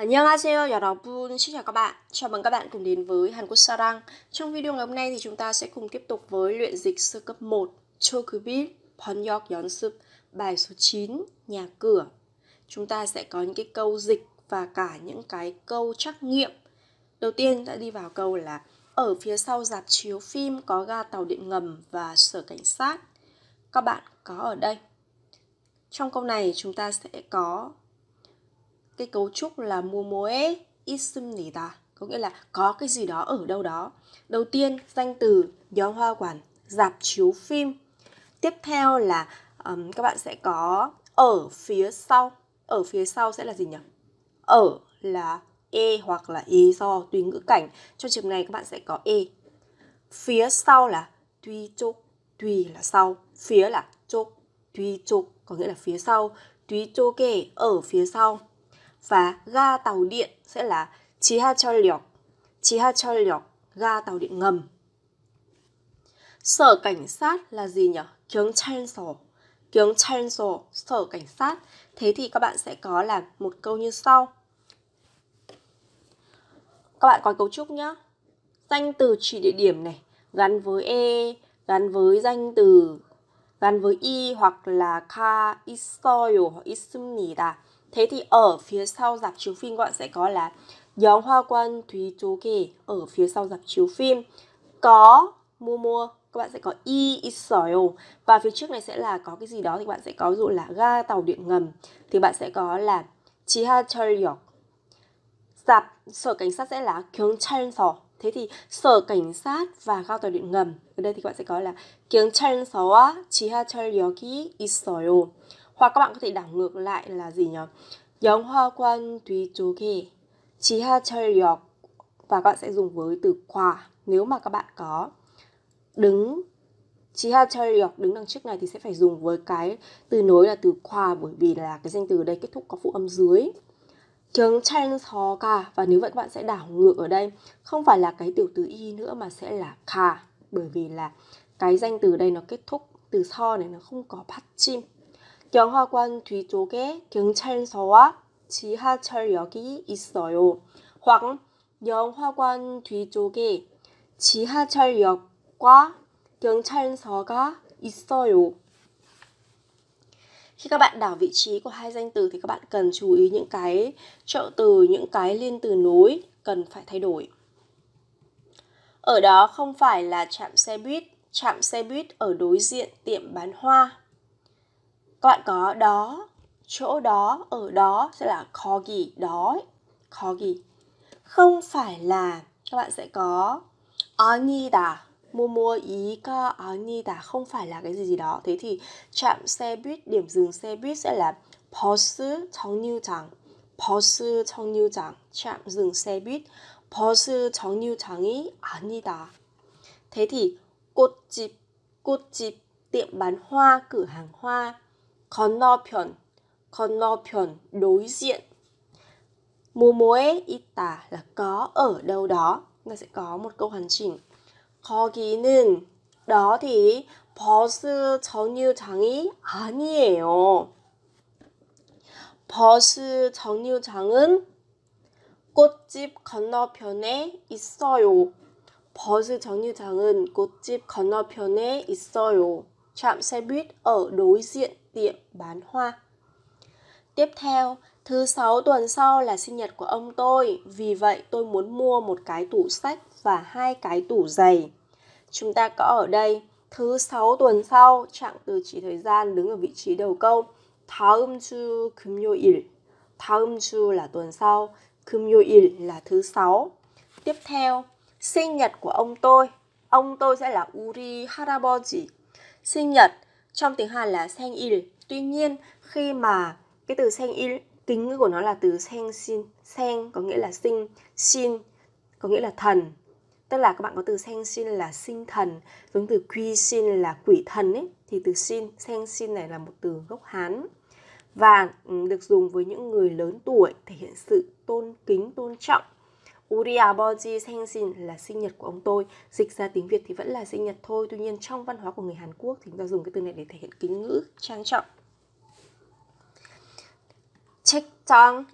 안녕하세요 여러분, xin chào các bạn Chào mừng các bạn cùng đến với Hàn Quốc Sarang Trong video ngày hôm nay thì chúng ta sẽ cùng tiếp tục với luyện dịch sơ cấp 1 Chokubit Ponyok Yonsub bài số 9 Nhà cửa Chúng ta sẽ có những cái câu dịch và cả những cái câu trắc nghiệm Đầu tiên đã đi vào câu là Ở phía sau dạp chiếu phim có ga tàu điện ngầm và sở cảnh sát Các bạn có ở đây Trong câu này chúng ta sẽ có cái cấu trúc là mua 뭐뭐에 있습니다 có nghĩa là có cái gì đó ở đâu đó. Đầu tiên danh từ gió hoa 영화관, dạp chiếu phim. Tiếp theo là um, các bạn sẽ có ở phía sau. Ở phía sau sẽ là gì nhỉ? Ở là e hoặc là ý do tùy ngữ cảnh. Trong trường này các bạn sẽ có e. Phía sau là tùy chục, tùy là sau, phía là chục, tùy chục có nghĩa là phía sau, tùy chô kê ở phía sau và ga tàu điện sẽ là cho cho 지하철역, ga tàu điện ngầm. Sở cảnh sát là gì nhỉ? 경찰서, sổ sở cảnh sát. Thế thì các bạn sẽ có là một câu như sau. Các bạn có cấu trúc nhá. Danh từ chỉ địa điểm này gắn với e, gắn với danh từ gắn với y hoặc là ka isoyo hoặc Thế thì ở phía sau dạp chiếu phim các bạn sẽ có là Dòng Hoa Quan Thúy Chú Kỳ ở phía sau dạp chiếu phim có mua mua các bạn sẽ có y Israel và phía trước này sẽ là có cái gì đó thì bạn sẽ có dụ là ga tàu điện ngầm thì bạn sẽ có là Chiha Choryok dạp sở cảnh sát sẽ là Kyung Chan Sò thế thì sở cảnh sát và ga tàu điện ngầm ở đây thì các bạn sẽ có là Kyung Chan Sò Chiha Choryoki Israel hoặc các bạn có thể đảo ngược lại là gì nhỉ 영화관 뒤쪽에 지하철역 và các bạn sẽ dùng với từ quả nếu mà các bạn có đứng 지하철역 đứng đằng trước này thì sẽ phải dùng với cái từ nối là từ qua bởi vì là cái danh từ ở đây kết thúc có phụ âm dưới trường tranh thó và nếu vậy các bạn sẽ đảo ngược ở đây không phải là cái tiểu từ y nữa mà sẽ là kha bởi vì là cái danh từ đây nó kết thúc từ so này nó không có phát chim 영화관 뒤쪽에 경찰서와 지하철역이 있어요. 황 영화관 뒤쪽에 지하철역과 경찰서가 있어요. Khi các bạn đảo vị trí của hai danh từ thì các bạn cần chú ý những cái trợ từ, những cái liên từ nối cần phải thay đổi. Ở đó không phải là trạm xe buýt, trạm xe buýt ở đối diện tiệm bán hoa các bạn có đó chỗ đó ở đó sẽ là khó gì đó khó gì không phải là các bạn sẽ có 아니다 ờ, Momo ý có 아니다 ờ, không phải là cái gì gì đó thế thì chạm xe buýt điểm dừng xe buýt sẽ là 버스 정류장 버스 정류장 chạm dừng xe buýt 버스 정류장이 아니다 thế thì 꽃집 꽃집 tiệm bán hoa cửa hàng hoa 건너편, 건너편, đối diện. 뭐뭐에 있다 là có ở đâu đó. Chúng ta sẽ có một câu hoàn chỉnh. 거기는 đó thì 버스 정류장이 아니에요. 버스 정류장은 꽃집 건너편에 있어요. 버스 정류장은 꽃집 건너편에 있어요. Trạm xe buýt ở đối diện tiệm bán hoa. Tiếp theo, thứ sáu tuần sau là sinh nhật của ông tôi, vì vậy tôi muốn mua một cái tủ sách và hai cái tủ giày. Chúng ta có ở đây thứ sáu tuần sau, trạng từ chỉ thời gian đứng ở vị trí đầu câu. 다음 주 금요일. 다음 주 là tuần sau, 금요일 là thứ sáu. Tiếp theo, sinh nhật của ông tôi. Ông tôi sẽ là Uri Haraboji. Sinh nhật trong tiếng Hàn là sang il. Tuy nhiên khi mà cái từ sang il kính ngữ của nó là từ sang xin, sang có nghĩa là sinh, xin có nghĩa là thần. Tức là các bạn có từ sang xin là sinh thần, giống từ quy xin là quỷ thần ấy thì từ xin, sang xin này là một từ gốc Hán và ừ, được dùng với những người lớn tuổi thể hiện sự tôn kính, tôn trọng Uri Aboji Sengsin là sinh nhật của ông tôi Dịch ra tiếng Việt thì vẫn là sinh nhật thôi Tuy nhiên trong văn hóa của người Hàn Quốc thì chúng ta dùng cái từ này để thể hiện kính ngữ trang trọng 책장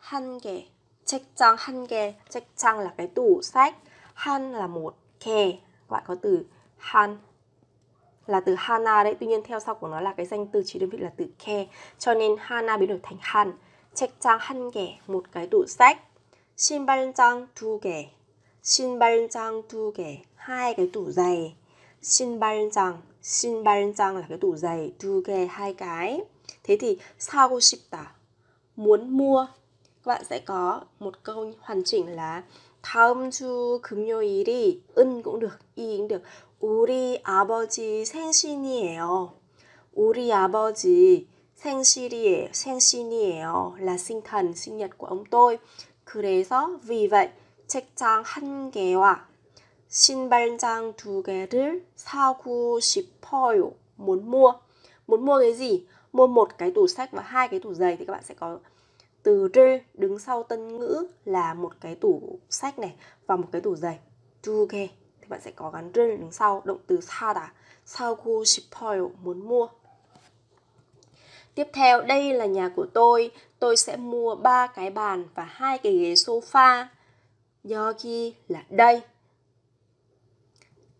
한 개, 책장 한 개, 책장 là cái tủ sách, han là một, kè loại có từ han là từ hana đấy, tuy nhiên theo sau của nó là cái danh từ chỉ đơn vị là từ kè, cho nên hana biến đổi thành han. 책장 한 개, một cái tủ sách. 신발장 두 개, 신발장 두 개, hai cái tủ giày. 신발장, 신발장 là cái tủ giày, 두 개, hai cái. Thế thì 사고 싶다, muốn mua. Các bạn sẽ có một câu hoàn chỉnh là 다음 주 금요일이 은 cũng được, 이 cũng được. 우리 아버지 생신이에요. 우리 아버지 생신이에요. 생신이에요 là sinh thần, sinh nhật của ông tôi. 그래서 vì 책장 한 개와 신발장 두 개를 사고 싶어요. Muốn mua. Muốn mua cái gì? Mua một cái tủ sách và hai cái tủ giày thì các bạn sẽ có từ r đứng sau tân ngữ là một cái tủ sách này và một cái tủ giày. 두 개. Thì bạn sẽ có gắn r đứng sau động từ 사다. 사고 싶어요. Muốn mua. Tiếp theo đây là nhà của tôi, tôi sẽ mua ba cái bàn và hai cái ghế sofa. do 여기 là đây.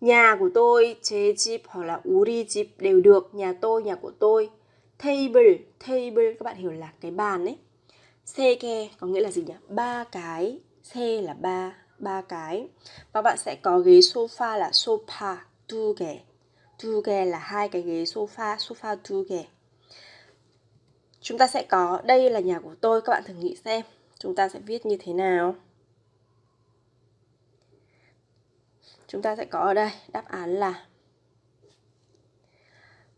Nhà của tôi, chế 집 hoặc là uri 집 đều được, nhà tôi, nhà của tôi. Table, table các bạn hiểu là cái bàn ấy. 세개 có nghĩa là gì nhỉ? Ba cái, xe là ba, ba cái. Và bạn sẽ có ghế sofa là sofa, ghế 두개. ghế là hai cái ghế sofa, sofa ghế chúng ta sẽ có đây là nhà của tôi các bạn thử nghĩ xem chúng ta sẽ viết như thế nào chúng ta sẽ có ở đây đáp án là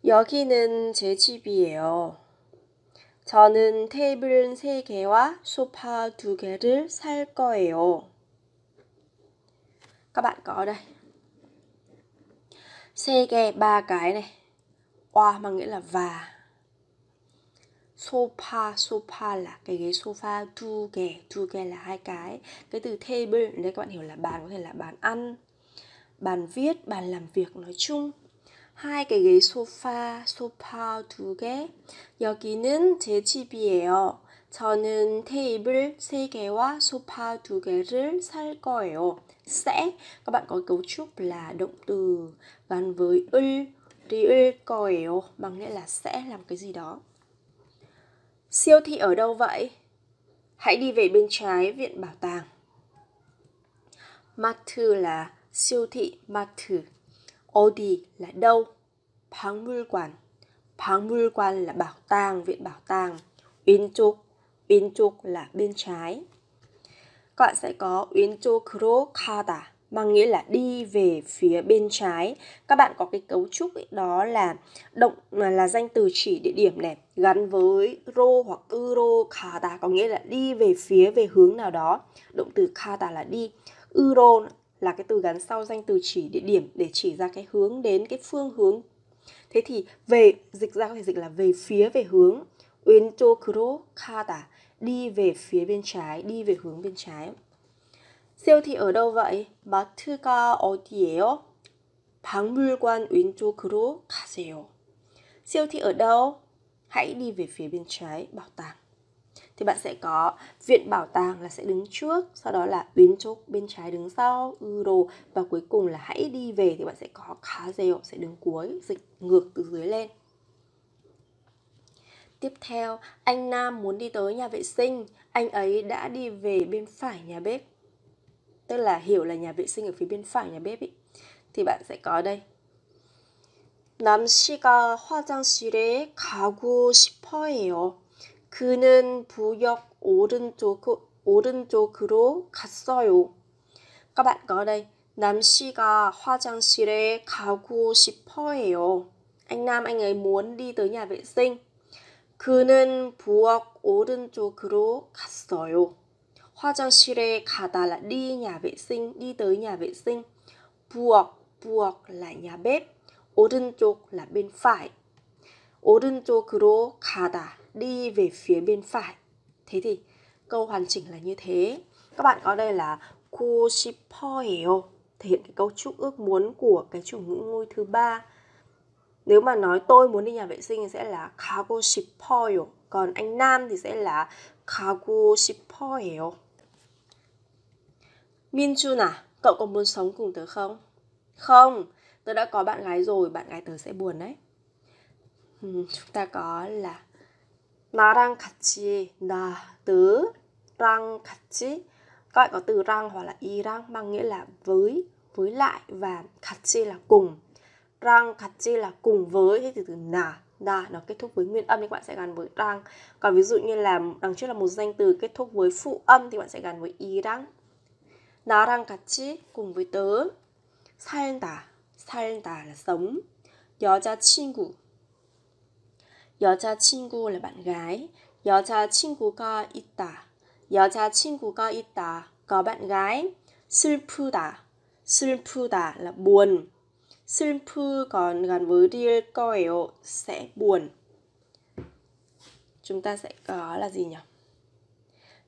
여기는 제 집이에요. 저는 테이블 3개와 소파 2개를 살 거예요. Các bạn có đây. 세 개, ba cái này. Oa mà nghĩa là và sofa sofa là cái ghế sofa two ghế, two ghế là hai cái cái từ table ở đây các bạn hiểu là bàn có thể là bàn ăn bàn viết bàn làm việc nói chung hai cái ghế sofa sofa two ghế 여기는 제 집이에요 저는 테이블 세 개와 소파 두 개를 살 거예요. sẽ các bạn có cấu trúc là động từ gắn với 을, ri을, 거예요 bằng nghĩa là sẽ làm cái gì đó. Siêu thị ở đâu vậy? Hãy đi về bên trái viện bảo tàng. Martu là siêu thị Martu. Odi là đâu? 박물관. 박물관 là bảo tàng, viện bảo tàng. 왼쪽, 왼쪽 là bên trái. Các bạn sẽ có 왼쪽으로 가다 mà nghĩa là đi về phía bên trái. Các bạn có cái cấu trúc ấy, đó là động là danh từ chỉ địa điểm này gắn với ro hoặc uro kata có nghĩa là đi về phía về hướng nào đó. Động từ kata là đi, uro là cái từ gắn sau danh từ chỉ địa điểm để chỉ ra cái hướng đến cái phương hướng. Thế thì về dịch ra có thể dịch là về phía về hướng. Uento kuro kata đi về phía bên trái, đi về hướng bên trái siêu thị ở đâu vậy? 마트가 어디예요? 박물관 왼쪽으로 가세요. Siêu thị ở đâu? Hãy đi về phía bên trái bảo tàng. Thì bạn sẽ có viện bảo tàng là sẽ đứng trước, sau đó là uyến chốt bên trái đứng sau, euro và cuối cùng là hãy đi về thì bạn sẽ có 가세요 sẽ đứng cuối, dịch ngược từ dưới lên. Tiếp theo, anh Nam muốn đi tới nhà vệ sinh, anh ấy đã đi về bên phải nhà bếp tức là hiểu là nhà vệ sinh ở phía bên phải nhà bếp ý, thì bạn sẽ có đây Nam 씨가 화장실에 가고 싶어해요. 그는 부역 오른쪽 오른쪽으로 갔어요. Các bạn có đây. Nam 화장실에 가고 싶어해요. Anh Nam anh ấy muốn đi tới nhà vệ sinh. 그는 부엌 오른쪽으로 갔어요. 화장실에 가다 là đi nhà vệ sinh, đi tới nhà vệ sinh. 부엌, 부엌 là nhà bếp. 오른쪽 là bên phải. 오른쪽으로 가다, đi về phía bên phải. Thế thì câu hoàn chỉnh là như thế. Các bạn có đây là cô thể hiện cái câu chúc ước muốn của cái chủ ngữ ngôi thứ ba. Nếu mà nói tôi muốn đi nhà vệ sinh thì sẽ là 가고 싶어요. Còn anh Nam thì sẽ là 가고 싶어요. Min Chun à, cậu có muốn sống cùng tớ không? Không, tớ đã có bạn gái rồi, bạn gái tớ sẽ buồn đấy. Ừ, chúng ta có là 나랑 같이, 나, tớ, răng 같이. Các có từ răng hoặc là y răng mang nghĩa là với, với lại và 같이 là cùng. Răng 같이 là cùng với thế thì từ nà đa nó kết thúc với nguyên âm thì các bạn sẽ gắn với răng còn ví dụ như là đằng trước là một danh từ kết thúc với phụ âm thì bạn sẽ gắn với ý răng 나랑 같이 공부했던 살다, 살다 là sống. 여자친구 여자친구 là bạn gái. 여자친구가 있다. 여자친구가 있다. có bạn gái. 슬프다. 슬프다 là buồn. 슬프 còn gắn với deal coeo sẽ buồn. Chúng ta sẽ có là gì nhỉ?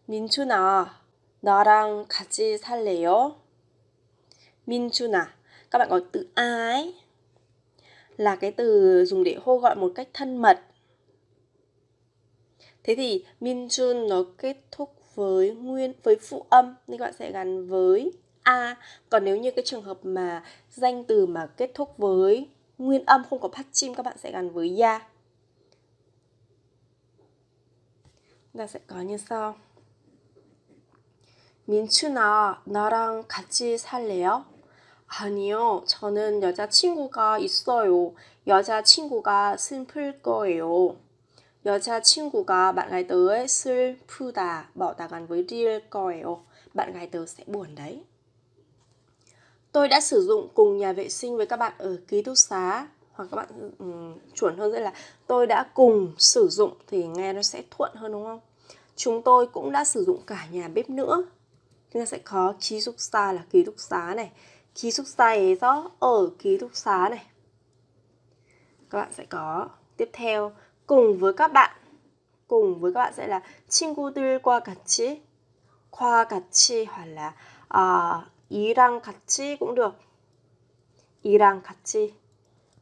민춘아, 나랑 같이 살래요? 민준아, các bạn có từ ai là cái từ dùng để hô gọi một cách thân mật. Thế thì Minchun nó kết thúc với nguyên với phụ âm nên các bạn sẽ gắn với a. Còn nếu như cái trường hợp mà danh từ mà kết thúc với nguyên âm không có phát chim các bạn sẽ gắn với ya. Chúng ta sẽ có như sau. 민춘아, 나랑 같이 살래요? 아니요, 저는 여자친구가 있어요. 여자친구가 슬플 거예요. 여자친구가 bạn gái tớ ấy, 슬프다, bỏ ta gắn với real 거예요. Bạn gái tớ sẽ buồn đấy. Tôi đã sử dụng cùng nhà vệ sinh với các bạn ở ký túc xá hoặc các bạn um, chuẩn hơn sẽ là tôi đã cùng sử dụng thì nghe nó sẽ thuận hơn đúng không? Chúng tôi cũng đã sử dụng cả nhà bếp nữa chúng ta sẽ có túc xá là ký túc xá này túc xá ấy đó ở ký túc xá này các bạn sẽ có tiếp theo cùng với các bạn cùng với các bạn sẽ là 친구들과 같이 khoa 같이 hoặc là uh, à, 이랑 같이 cũng được 이랑 같이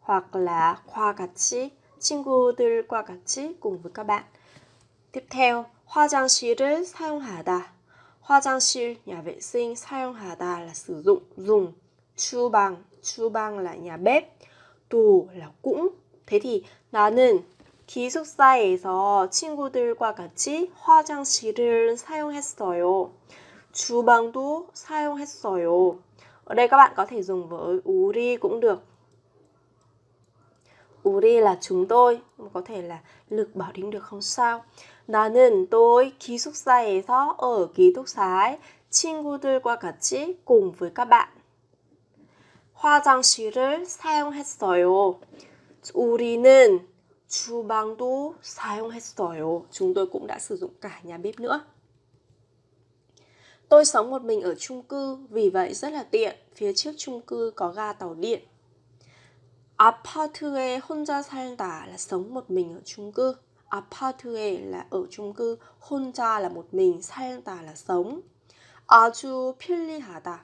hoặc là khoa 같이 친구들과 같이 cùng với các bạn tiếp theo 화장실을 사용하다 화장실, nhà vệ sinh, sao hà ta là sử dụng, dùng. chu chu 주방 là nhà bếp. tù là cũng. Thế thì 나는 기숙사에서 친구들과 같이 화장실을 사용했어요. 주방도 사용했어요. Ở đây các bạn có thể dùng với 우리 cũng được. 우리 là chúng tôi, có thể là lực bảo đính được không sao. 나는 tôi 기숙사에서 ở 기숙사의 친구들과 같이 cùng với các bạn. 화장실을 사용했어요. 우리는 주방도 사용했어요. Chúng tôi cũng đã sử dụng cả nhà bếp nữa. Tôi sống một mình ở chung cư, vì vậy rất là tiện. Phía trước chung cư có ga tàu điện. 아파트에 혼자 살다 là sống một mình ở chung cư. 아파트에 là ở chung cư, 혼자 là một mình, 살다 là sống. 아주 편리하다.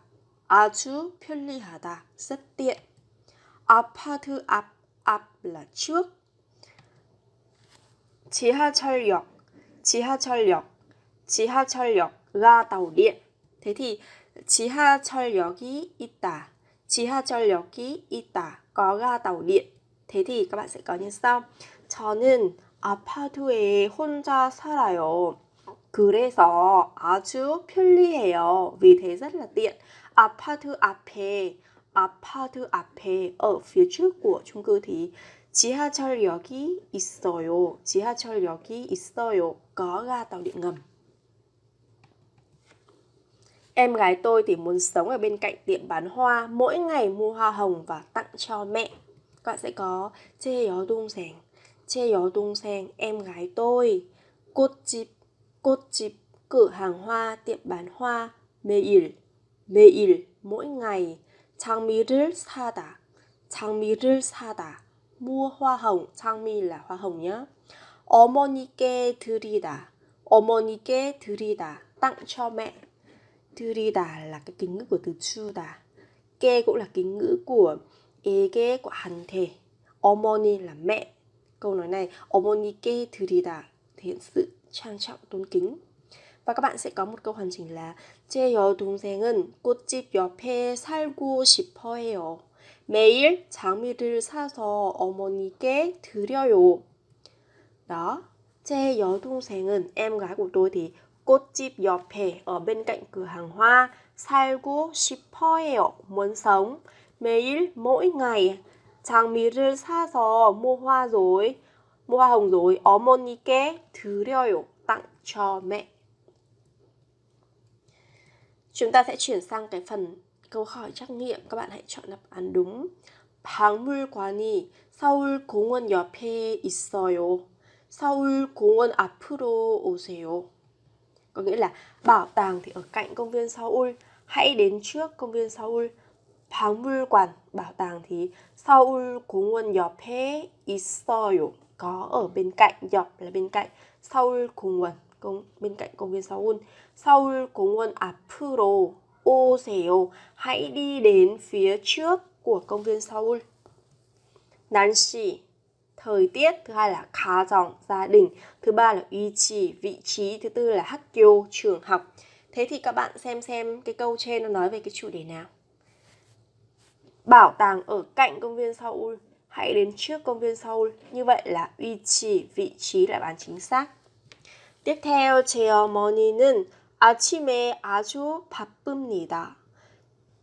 아주 편리하다. rất tiện. 아파트 앞, 앞 là trước. 지하철역, 지하철역, 지하철역, ga tàu điện. Thế thì 지하철역이 있다. 지하철역이 있다. có ga tàu điện. Thế thì các bạn sẽ có như sau. 저는 아파트에 혼자 살아요. 그래서 아주 편리해요. Vì thế rất là tiện. 아파트 앞에 아파트 앞에 ở phía trước của chung cư thì 지하철역이 있어요. 지하철역이 있어요. Có ga tàu điện ngầm. Em gái tôi thì muốn sống ở bên cạnh tiệm bán hoa, mỗi ngày mua hoa hồng và tặng cho mẹ. Các bạn sẽ có đung 제여동생 che gió tung sen em gái tôi cốt chip cốt chip cửa hàng hoa tiệm bán hoa 매일 매일 mỗi ngày mi sa mi 사다 sa 사다 mua hoa hồng mi là hoa hồng nhé 어머니께 드리다 어머니께 드리다 tặng cho mẹ 드리다 là cái kính ngữ của từ 주다 Kê cũng là kính ngữ của ege của hành thể 어머니 là mẹ Câu nói này 어머니께 드리다 thể hiện sự trang trọng tôn kính. Và các bạn sẽ có một câu hoàn chỉnh là 제 여동생은 꽃집 옆에 살고 싶어 해요. 매일 장미를 사서 어머니께 드려요. Đó, 제 여동생은 em gái của tôi thì 꽃집 옆에 ở bên cạnh cửa hàng hoa 살고 싶어 해요, muốn sống. 매일 mỗi ngày 장미를 사서 모아rồi hồng rồi 어머니께 드려요. tặng cho mẹ. Chúng ta sẽ chuyển sang cái phần câu hỏi trắc nghiệm. Các bạn hãy chọn đáp án đúng. 박물관이 서울 공원 옆에 있어요. 서울 공원 앞으로 오세요. Có nghĩa là bảo tàng thì ở cạnh công viên Seoul. Hãy đến trước công viên Seoul. 박물관, bảo thì Seoul 공원 옆에 있어요. Có ở bên cạnh, 옆 là bên cạnh. Seoul 공원, công, bên cạnh công viên Seoul. Seoul 공원 앞으로 오세요. Hãy đi đến phía trước của công viên Seoul. 날씨, thời tiết. Thứ hai là khá dòng, gia đình. Thứ ba là uy trì, vị trí. Thứ tư là Hắc 학교, trường học. Thế thì các bạn xem xem cái câu trên nó nói về cái chủ đề nào bảo tàng ở cạnh công viên Seoul hãy đến trước công viên Seoul như vậy là duy trì vị trí lại bán chính xác tiếp theo 제 어머니는 아침에 아주 바쁩니다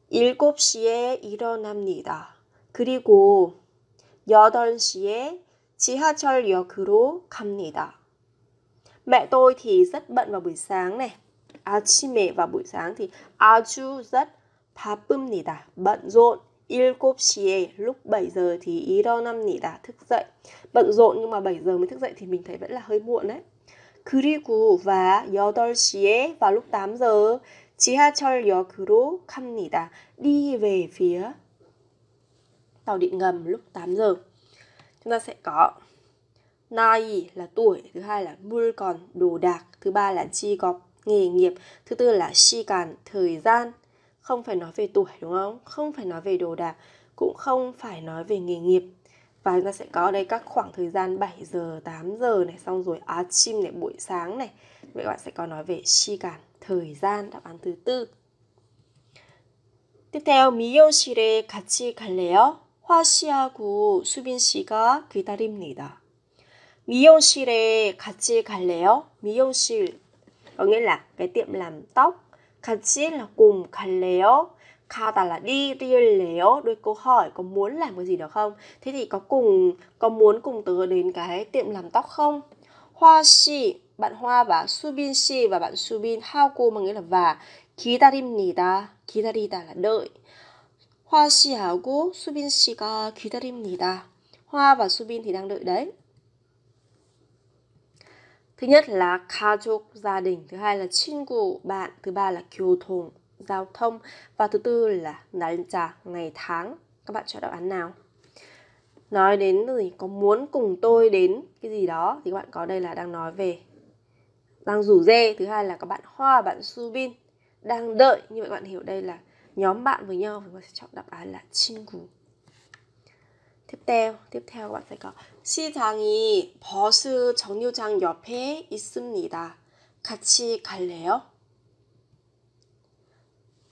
7시에 일어납니다 그리고 8시에 지하철역으로 갑니다 mẹ tôi thì rất bận vào buổi sáng này 아침에 vào buổi sáng thì 아주 rất 바쁩니다. bận rộn 7시에 lúc 7 giờ thì 일어납니다. thức dậy. Bận rộn nhưng mà 7 giờ mới thức dậy thì mình thấy vẫn là hơi muộn đấy. 그리고 và 8시에 và lúc 8 giờ 지하철역으로 갑니다. đi về phía tàu điện ngầm lúc 8 giờ. Chúng ta sẽ có 나이 là tuổi, thứ hai là 물 còn đồ đạc, thứ ba là chi gọp nghề nghiệp, thứ tư là 시간 thời gian, không phải nói về tuổi đúng không không phải nói về đồ đạc cũng không phải nói về nghề nghiệp và chúng ta sẽ có ở đây các khoảng thời gian 7 giờ, 8 giờ này xong rồi chim này buổi sáng này. Vậy bạn sẽ có nói về shi cản thời gian đáp án thứ tư. Tiếp theo 미용실에 같이 갈래요? 화 씨하고 수빈 씨가 기다립니다. 미용실에 같이 갈래요? 미용실 có nghĩa là cái tiệm làm tóc 같이 là cùng 갈래요? 가다 là đi, 뛰을래요? Đôi câu hỏi có muốn làm cái gì đó không? Thế thì có cùng có muốn cùng tớ đến cái tiệm làm tóc không? Hoa si, bạn Hoa và Subin si và bạn Subin 하고 mà nghĩa là và Khi 기다립니다. 기다리다 là đợi. Hoa si 하고 Subin 씨가 기다립니다. Hoa và Subin thì đang đợi đấy. Thứ nhất là 가족, gia đình. Thứ hai là 친구, bạn. Thứ ba là 교통, giao thông. Và thứ tư là 날짜, ngày tháng. Các bạn chọn đáp án nào? Nói đến gì có muốn cùng tôi đến cái gì đó thì các bạn có đây là đang nói về đang rủ dê thứ hai là các bạn hoa bạn subin đang đợi như vậy các bạn hiểu đây là nhóm bạn với nhau thì các bạn sẽ chọn đáp án là 친구 tiếp theo tiếp theo các bạn sẽ có 시장이 버스 정류장 옆에 있습니다. 같이 갈래요?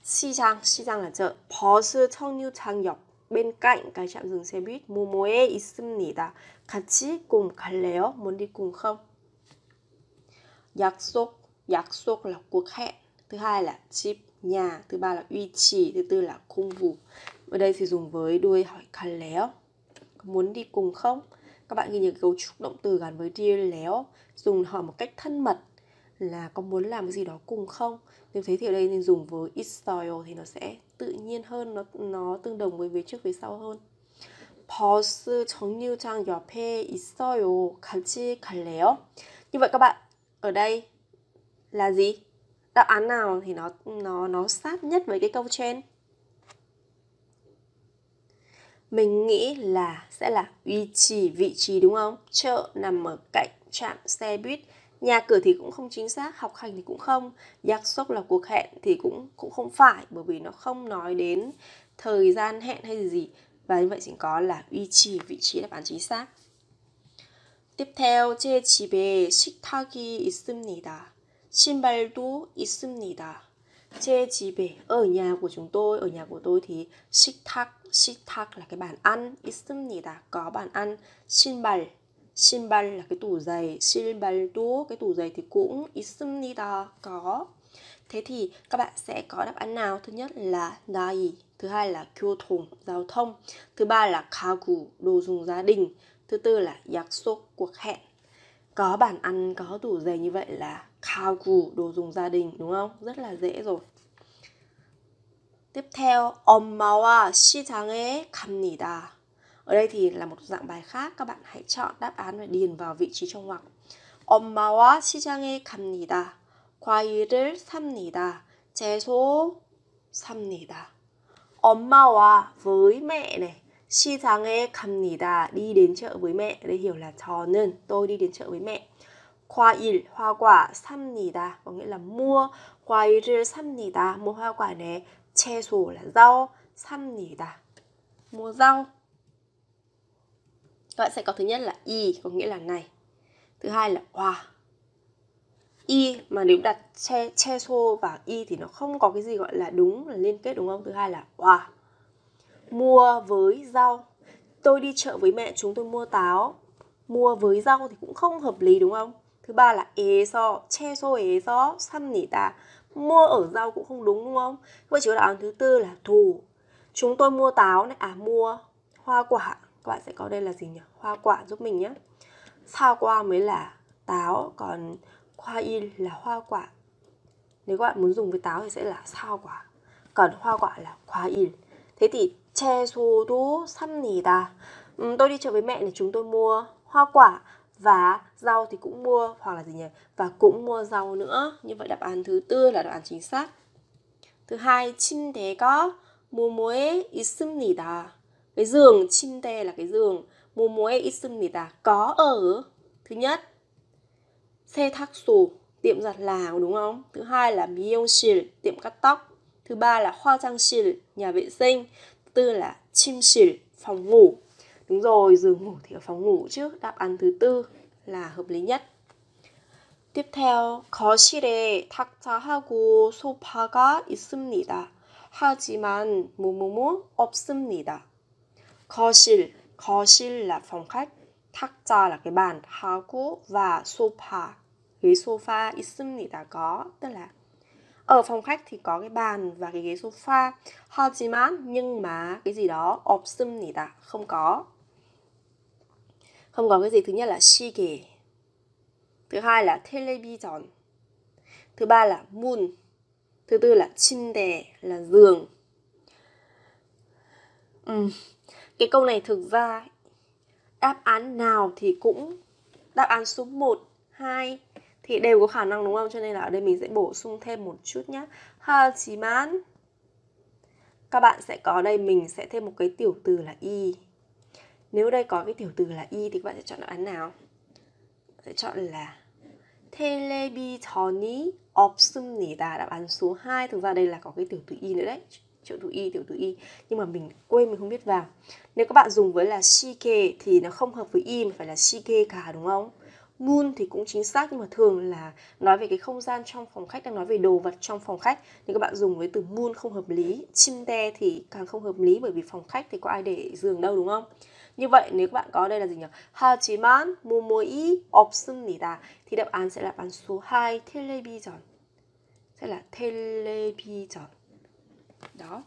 시장 시장 là chợ 버스 정류장 옆 bên cạnh cái trạm dừng xe buýt 모모에 있습니다. 같이 cùng 갈래요? Muốn đi cùng không? 약속 약속 là cuộc hẹn thứ hai là chip nhà thứ ba là uy trì thứ tư là khung vụ ở đây thì dùng với đuôi hỏi 갈래요 có muốn đi cùng không các bạn ghi nhớ cấu trúc động từ gắn với dear léo dùng hỏi một cách thân mật là có muốn làm cái gì đó cùng không nếu thế thì ở đây nên dùng với is soil thì nó sẽ tự nhiên hơn nó nó tương đồng với vế trước với sau hơn 버스 정류장 옆에 있어요. 같이 갈래요? Như vậy các bạn, ở đây là gì? Đáp án nào thì nó nó nó sát nhất với cái câu trên? mình nghĩ là sẽ là vị trí vị trí đúng không? Chợ nằm ở cạnh trạm xe buýt, nhà cửa thì cũng không chính xác, học hành thì cũng không, giác sốc là cuộc hẹn thì cũng cũng không phải bởi vì nó không nói đến thời gian hẹn hay gì và như vậy chỉ có là vị trí vị trí đáp án chính xác. Tiếp theo, 제 집에 식탁이 있습니다. 신발도 있습니다 chê 집에 ở nhà của chúng tôi ở nhà của tôi thì 식탁 식탁 là cái bàn ăn ta có bàn ăn 신발 신발 là cái tủ giày 신발도 cái tủ giày thì cũng ta có Thế thì các bạn sẽ có đáp án nào? Thứ nhất là dai, thứ hai là kêu 교통, giao thông, thứ ba là 가구, đồ dùng gia đình, thứ tư là 약속, cuộc hẹn. Có bàn ăn, có tủ giày như vậy là kaogu đồ dùng gia đình đúng không rất là dễ rồi tiếp theo 엄마와 시장에 갑니다 ở đây thì là một dạng bài khác các bạn hãy chọn đáp án và điền vào vị trí trong ngoặc 엄마와 시장에 갑니다 과일을 삽니다 채소 삽니다 엄마와 với mẹ này 시장에 갑니다 đi đến chợ với mẹ đây hiểu là 저는 tôi đi đến chợ với mẹ quả hoa 과일, 화과 삽니다. Có nghĩa là mua 과일을 삽니다. Mua hoa quả này. 채소 là rau, 삽니다. Mua rau. Các bạn sẽ có thứ nhất là 이, có nghĩa là này. Thứ hai là hoa. Y mà nếu đặt che che xô vào y thì nó không có cái gì gọi là đúng là liên kết đúng không? Thứ hai là hoa. Mua với rau. Tôi đi chợ với mẹ chúng tôi mua táo. Mua với rau thì cũng không hợp lý đúng không? Thứ ba là so so che 에서, nỉ ta Mua ở rau cũng không đúng đúng không? Vậy chỉ có đáp án thứ tư là thù Chúng tôi mua táo này, à mua hoa quả. Các bạn sẽ có đây là gì nhỉ? Hoa quả giúp mình nhé. Sao qua mới là táo, còn khoa in là hoa quả. Nếu các bạn muốn dùng với táo thì sẽ là sao quả. Còn hoa quả là khoa in. Thế thì che tú 채소도 삽니다. Ừ, tôi đi chợ với mẹ để chúng tôi mua hoa quả và rau thì cũng mua hoặc là gì nhỉ và cũng mua rau nữa như vậy đáp án thứ tư là đáp án chính xác thứ hai chim thế có mua muối 있습니다 cái giường chim tê là cái giường mua muối 있습니다 có ở thứ nhất xe thắc sù tiệm giặt là đúng không thứ hai là miêu 미용실 tiệm cắt tóc thứ ba là hoa trang 실 nhà vệ sinh thứ tư là chim 실 phòng ngủ Đúng rồi, giường ngủ thì ở phòng ngủ chứ Đáp án thứ tư là hợp lý nhất Tiếp theo, 거실에 탁자하고 소파가 있습니다. 하지만 무무무 없습니다. 거실, 거실 là phòng khách, 탁자 là cái bàn, 하고 và sofa, ghế sofa 있습니다 có, tức là ở phòng khách thì có cái bàn và cái ghế sofa. 하지만 nhưng mà cái gì đó 없습니다 không có không còn cái gì thứ nhất là shige thứ hai là television thứ ba là moon thứ tư là chin đè là giường ừ. cái câu này thực ra đáp án nào thì cũng đáp án số 1, 2 thì đều có khả năng đúng không? Cho nên là ở đây mình sẽ bổ sung thêm một chút nhé. Hajiman. Các bạn sẽ có đây mình sẽ thêm một cái tiểu từ là y. Nếu đây có cái tiểu từ là y thì các bạn sẽ chọn đáp án nào? Sẽ chọn là tele비전이 없습니다. Đáp án số 2 thực ra đây là có cái tiểu từ y nữa đấy. Triệu từ y, tiểu từ y nhưng mà mình quên mình không biết vào. Nếu các bạn dùng với là shike thì nó không hợp với y mà phải là shike cả đúng không? Moon thì cũng chính xác nhưng mà thường là nói về cái không gian trong phòng khách đang nói về đồ vật trong phòng khách thì các bạn dùng với từ moon không hợp lý, chim te thì càng không hợp lý bởi vì phòng khách thì có ai để giường đâu đúng không? Như vậy nếu các bạn có đây là gì nhỉ? 하지만 뭐뭐이 없습니다. Thì đáp án sẽ là án số 2 television. Sẽ là television. Đó.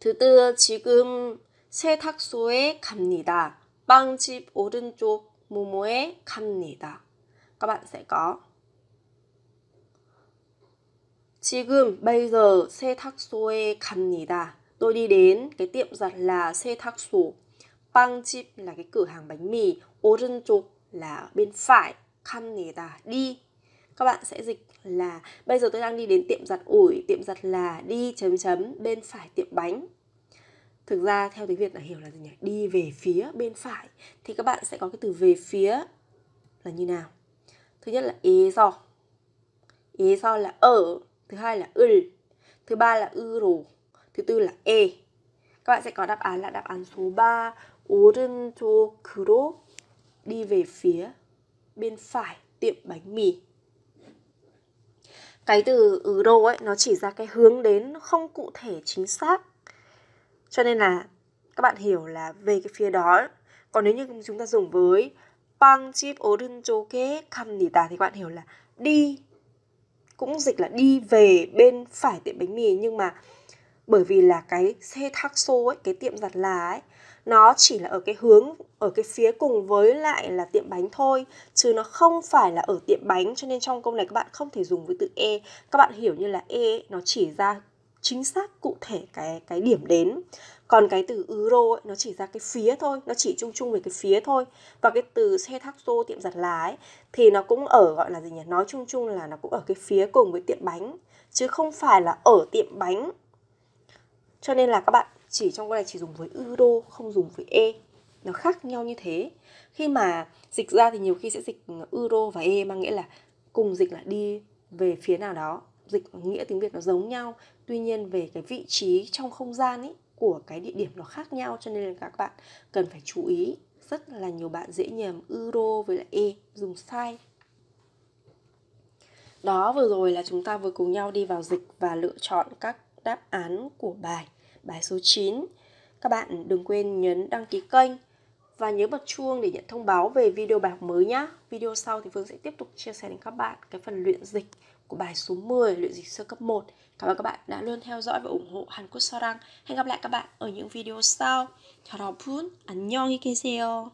Thứ tư, 지금 세탁소에 갑니다. 빵집 오른쪽 모모에 갑니다. Các bạn sẽ có 지금 bây giờ 세탁소에 갑니다. Tôi đi đến cái tiệm giặt là pang chip là cái cửa hàng bánh mì, Orunjuk là bên phải, nề ta đi. Các bạn sẽ dịch là bây giờ tôi đang đi đến tiệm giặt ủi, tiệm giặt là đi chấm chấm bên phải tiệm bánh. Thực ra theo tiếng Việt là hiểu là gì nhỉ? Đi về phía bên phải thì các bạn sẽ có cái từ về phía là như nào? Thứ nhất là ế do. Ế do là ở, thứ hai là ư, thứ ba là ư rồ thứ tư là E các bạn sẽ có đáp án là đáp án số 3 오른쪽 그로 đi về phía bên phải tiệm bánh mì cái từ euro ấy nó chỉ ra cái hướng đến không cụ thể chính xác cho nên là các bạn hiểu là về cái phía đó còn nếu như chúng ta dùng với bang chip orinchoke kamnita thì các bạn hiểu là đi cũng dịch là đi về bên phải tiệm bánh mì nhưng mà bởi vì là cái xe taxo ấy cái tiệm giặt là ấy nó chỉ là ở cái hướng ở cái phía cùng với lại là tiệm bánh thôi chứ nó không phải là ở tiệm bánh cho nên trong câu này các bạn không thể dùng với từ e các bạn hiểu như là e nó chỉ ra chính xác cụ thể cái cái điểm đến còn cái từ euro ấy, nó chỉ ra cái phía thôi nó chỉ chung chung về cái phía thôi và cái từ xe xô tiệm giặt lá thì nó cũng ở gọi là gì nhỉ nói chung chung là nó cũng ở cái phía cùng với tiệm bánh chứ không phải là ở tiệm bánh cho nên là các bạn chỉ trong cái này chỉ dùng với ư đô không dùng với e nó khác nhau như thế khi mà dịch ra thì nhiều khi sẽ dịch euro và e mang nghĩa là cùng dịch là đi về phía nào đó dịch nghĩa tiếng việt nó giống nhau tuy nhiên về cái vị trí trong không gian ấy của cái địa điểm nó khác nhau cho nên là các bạn cần phải chú ý rất là nhiều bạn dễ nhầm euro với lại e dùng sai đó vừa rồi là chúng ta vừa cùng nhau đi vào dịch và lựa chọn các đáp án của bài bài số 9. Các bạn đừng quên nhấn đăng ký kênh và nhớ bật chuông để nhận thông báo về video bài học mới nhé. Video sau thì Phương sẽ tiếp tục chia sẻ đến các bạn cái phần luyện dịch của bài số 10 luyện dịch sơ cấp 1. Cảm ơn các bạn đã luôn theo dõi và ủng hộ Hàn Quốc răng Hẹn gặp lại các bạn ở những video sau. Chào đón 안녕히 계세요.